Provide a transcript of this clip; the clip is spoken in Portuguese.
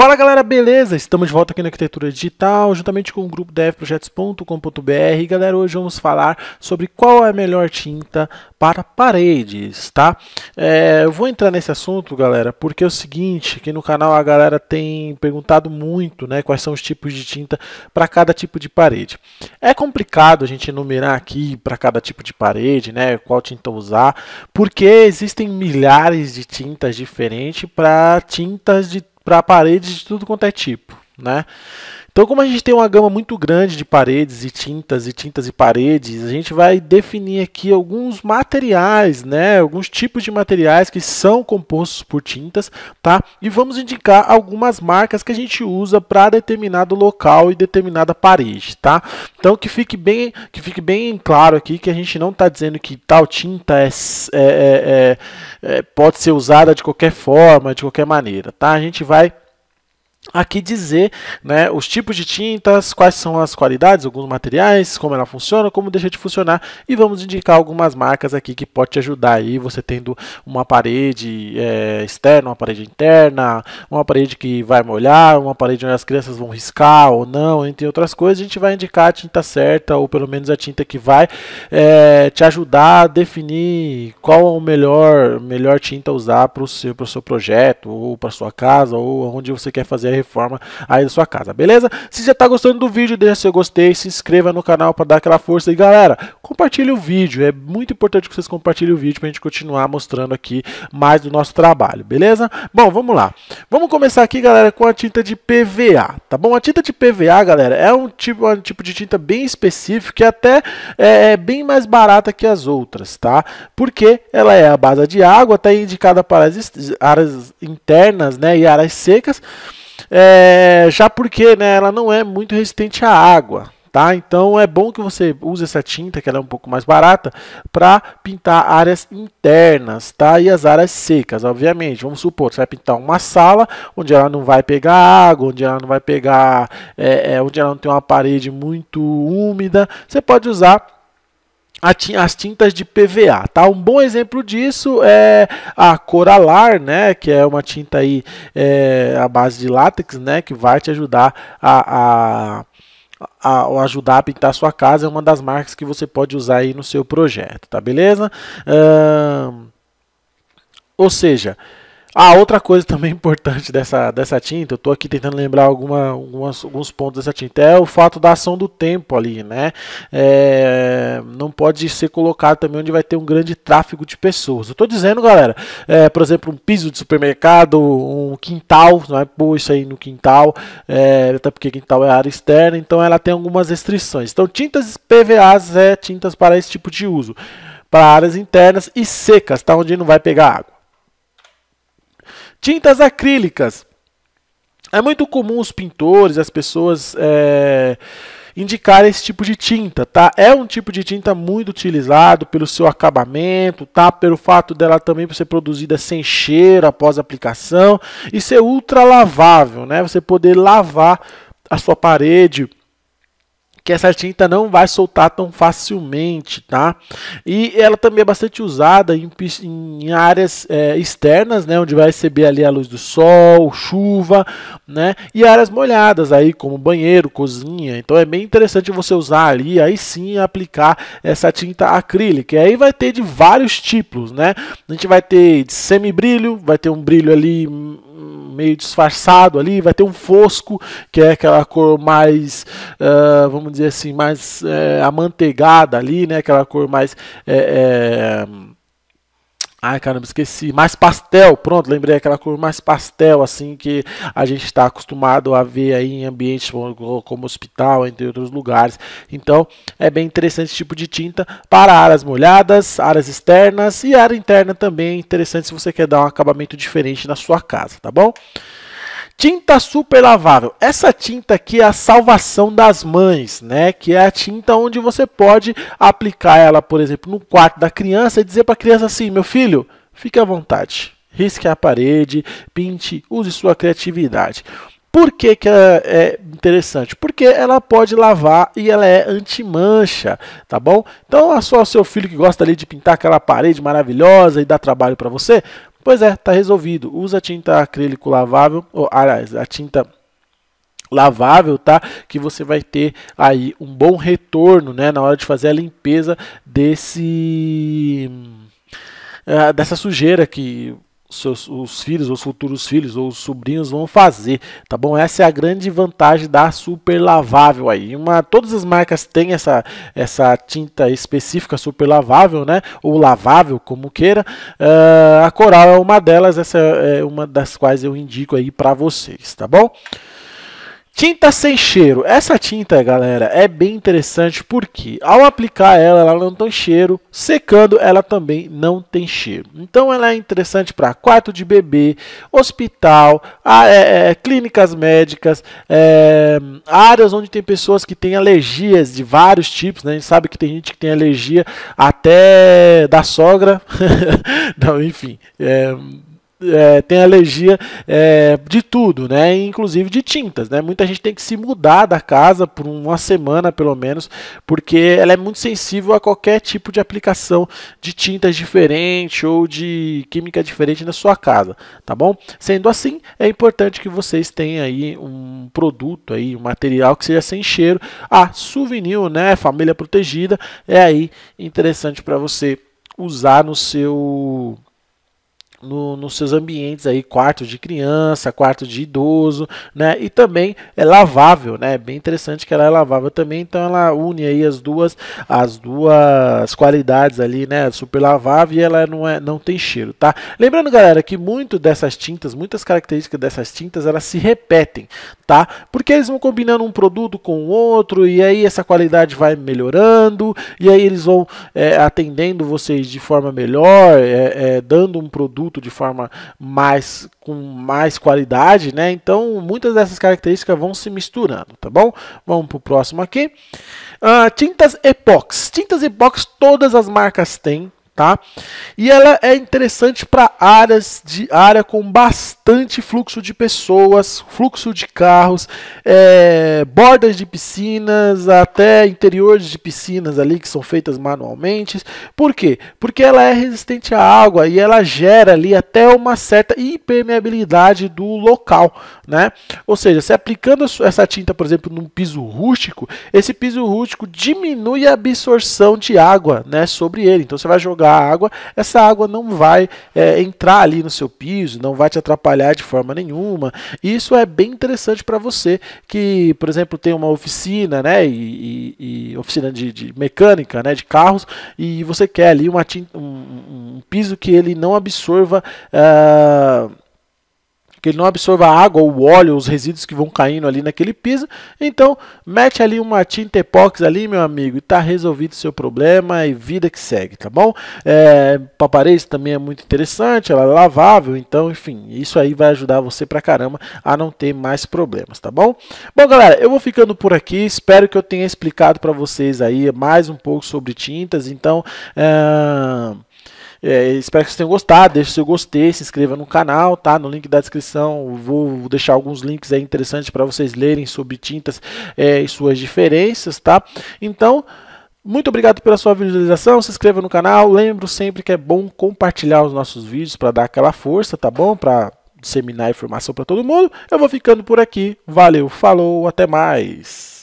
Fala galera, beleza? Estamos de volta aqui na Arquitetura Digital, juntamente com o grupo devprojetos.com.br. Galera, hoje vamos falar sobre qual é a melhor tinta para paredes, tá? É, eu vou entrar nesse assunto, galera, porque é o seguinte, aqui no canal a galera tem perguntado muito, né, quais são os tipos de tinta para cada tipo de parede. É complicado a gente enumerar aqui para cada tipo de parede, né, qual tinta usar, porque existem milhares de tintas diferentes para tintas de para paredes de tudo quanto é tipo, né? Então, como a gente tem uma gama muito grande de paredes e tintas e tintas e paredes, a gente vai definir aqui alguns materiais, né? Alguns tipos de materiais que são compostos por tintas, tá? E vamos indicar algumas marcas que a gente usa para determinado local e determinada parede, tá? Então, que fique bem, que fique bem claro aqui que a gente não está dizendo que tal tinta é, é, é, é, pode ser usada de qualquer forma, de qualquer maneira, tá? A gente vai aqui dizer né, os tipos de tintas, quais são as qualidades, alguns materiais, como ela funciona, como deixa de funcionar e vamos indicar algumas marcas aqui que pode te ajudar aí, você tendo uma parede é, externa, uma parede interna, uma parede que vai molhar, uma parede onde as crianças vão riscar ou não, entre outras coisas, a gente vai indicar a tinta certa ou pelo menos a tinta que vai é, te ajudar a definir qual é o melhor, melhor tinta usar para o seu, pro seu projeto ou para sua casa ou onde você quer fazer fazer a reforma aí da sua casa, beleza? Se já está gostando do vídeo, deixa seu gostei, se inscreva no canal para dar aquela força. E galera, compartilhe o vídeo, é muito importante que vocês compartilhem o vídeo para a gente continuar mostrando aqui mais do nosso trabalho, beleza? Bom, vamos lá. Vamos começar aqui, galera, com a tinta de PVA, tá bom? A tinta de PVA, galera, é um tipo, é um tipo de tinta bem específico que até é, é bem mais barata que as outras, tá? Porque ela é a base de água, tá indicada para as áreas internas né, e áreas secas é, já porque né, ela não é muito resistente à água. Tá? Então é bom que você use essa tinta, que ela é um pouco mais barata, para pintar áreas internas tá? e as áreas secas, obviamente. Vamos supor, você vai pintar uma sala onde ela não vai pegar água, onde ela não vai pegar. É, é, onde ela não tem uma parede muito úmida. Você pode usar as tintas de PVA, tá? Um bom exemplo disso é a Coralar, né? Que é uma tinta aí é, à base de látex, né? Que vai te ajudar a, a a, ajudar a pintar a sua casa é uma das marcas que você pode usar aí no seu projeto, tá beleza? ou seja, ah, outra coisa também importante dessa, dessa tinta, eu estou aqui tentando lembrar alguma, algumas, alguns pontos dessa tinta, é o fato da ação do tempo ali, né? É, não pode ser colocado também onde vai ter um grande tráfego de pessoas. Eu estou dizendo, galera, é, por exemplo, um piso de supermercado, um quintal, não é pôr isso aí no quintal, é, até porque quintal é área externa, então ela tem algumas restrições. Então, tintas PVAs é tintas para esse tipo de uso, para áreas internas e secas, tá? Onde não vai pegar água. Tintas acrílicas. É muito comum os pintores, as pessoas é, indicar esse tipo de tinta, tá? É um tipo de tinta muito utilizado pelo seu acabamento, tá? Pelo fato dela também ser produzida sem cheiro após a aplicação e ser ultra lavável, né? Você poder lavar a sua parede que essa tinta não vai soltar tão facilmente, tá? E ela também é bastante usada em, em áreas é, externas, né, onde vai receber ali a luz do sol, chuva, né, e áreas molhadas aí, como banheiro, cozinha. Então é bem interessante você usar ali, aí sim aplicar essa tinta acrílica. E aí vai ter de vários tipos, né? A gente vai ter de semi-brilho, vai ter um brilho ali hum, meio disfarçado ali, vai ter um fosco, que é aquela cor mais, uh, vamos dizer assim, mais é, amanteigada ali, né? Aquela cor mais. É, é Ai, caramba, esqueci. Mais pastel, pronto, lembrei aquela cor mais pastel, assim, que a gente está acostumado a ver aí em ambientes como hospital, entre outros lugares. Então, é bem interessante esse tipo de tinta para áreas molhadas, áreas externas e área interna também. interessante se você quer dar um acabamento diferente na sua casa, tá bom? Tinta super lavável. Essa tinta aqui é a salvação das mães, né? Que é a tinta onde você pode aplicar ela, por exemplo, no quarto da criança e dizer para a criança assim: "Meu filho, fique à vontade. Risque a parede, pinte, use sua criatividade." Por que, que é, é interessante? Porque ela pode lavar e ela é anti-mancha, tá bom? Então, a só o seu filho que gosta ali de pintar aquela parede maravilhosa e dá trabalho para você, Pois é, está resolvido. Usa a tinta acrílico lavável, ou aliás, a tinta lavável, tá? Que você vai ter aí um bom retorno, né, na hora de fazer a limpeza desse eh, dessa sujeira que seus, os filhos, os futuros filhos ou os sobrinhos vão fazer, tá bom? Essa é a grande vantagem da super lavável aí. Uma, todas as marcas têm essa, essa tinta específica super lavável, né? Ou lavável, como queira. Uh, a Coral é uma delas, essa é uma das quais eu indico aí para vocês, tá bom? Tinta sem cheiro. Essa tinta, galera, é bem interessante porque ao aplicar ela, ela não tem cheiro. Secando, ela também não tem cheiro. Então, ela é interessante para quarto de bebê, hospital, a, é, é, é, clínicas médicas, é, áreas onde tem pessoas que têm alergias de vários tipos. Né? A gente sabe que tem gente que tem alergia até da sogra. não, enfim, é, é, tem alergia é, de tudo, né? Inclusive de tintas, né? Muita gente tem que se mudar da casa por uma semana pelo menos, porque ela é muito sensível a qualquer tipo de aplicação de tintas diferente ou de química diferente na sua casa, tá bom? Sendo assim, é importante que vocês tenham aí um produto aí, um material que seja sem cheiro. a souvenir, né? Família protegida é aí interessante para você usar no seu no, nos seus ambientes aí, quarto de criança, quarto de idoso, né? E também é lavável, né? É bem interessante que ela é lavável também, então ela une aí as duas as duas qualidades ali, né? Super lavável e ela não é não tem cheiro, tá? Lembrando, galera, que muito dessas tintas, muitas características dessas tintas, elas se repetem, tá? Porque eles vão combinando um produto com o outro e aí essa qualidade vai melhorando e aí eles vão é, atendendo vocês de forma melhor, é, é, dando um produto produto de forma mais com mais qualidade, né? Então muitas dessas características vão se misturando, tá bom? Vamos para o próximo aqui. Uh, tintas epox. Tintas epox todas as marcas têm, tá? E ela é interessante para áreas de área com bastante fluxo de pessoas, fluxo de carros, é, bordas de piscinas, até interiores de piscinas ali que são feitas manualmente. Por quê? Porque ela é resistente à água e ela gera ali até uma certa impermeabilidade do local, né? Ou seja, se aplicando essa tinta, por exemplo, num piso rústico, esse piso rústico diminui a absorção de água, né, sobre ele. Então você vai jogar jogar água, essa água não vai é, entrar ali no seu piso, não vai te atrapalhar de forma nenhuma. E isso é bem interessante para você que, por exemplo, tem uma oficina, né, e, e, e oficina de, de, mecânica, né, de carros, e você quer ali uma, um, um piso que ele não absorva. Uh, que ele não absorva a água o óleo, os resíduos que vão caindo ali naquele piso. Então, mete ali uma tinta epox ali, meu amigo, e tá resolvido o seu problema e vida que segue, tá bom? É, paparês também é muito interessante, ela é lavável, então, enfim, isso aí vai ajudar você pra caramba a não ter mais problemas, tá bom? Bom, galera, eu vou ficando por aqui, espero que eu tenha explicado para vocês aí mais um pouco sobre tintas, então... É é, espero que vocês tenham gostado. Deixe seu gostei, se inscreva no canal, tá? No link da descrição vou deixar alguns links aí interessantes para vocês lerem sobre tintas é, e suas diferenças, tá? Então, muito obrigado pela sua visualização, se inscreva no canal. Lembro sempre que é bom compartilhar os nossos vídeos para dar aquela força, tá bom? Para disseminar informação para todo mundo. Eu vou ficando por aqui. Valeu, falou, até mais.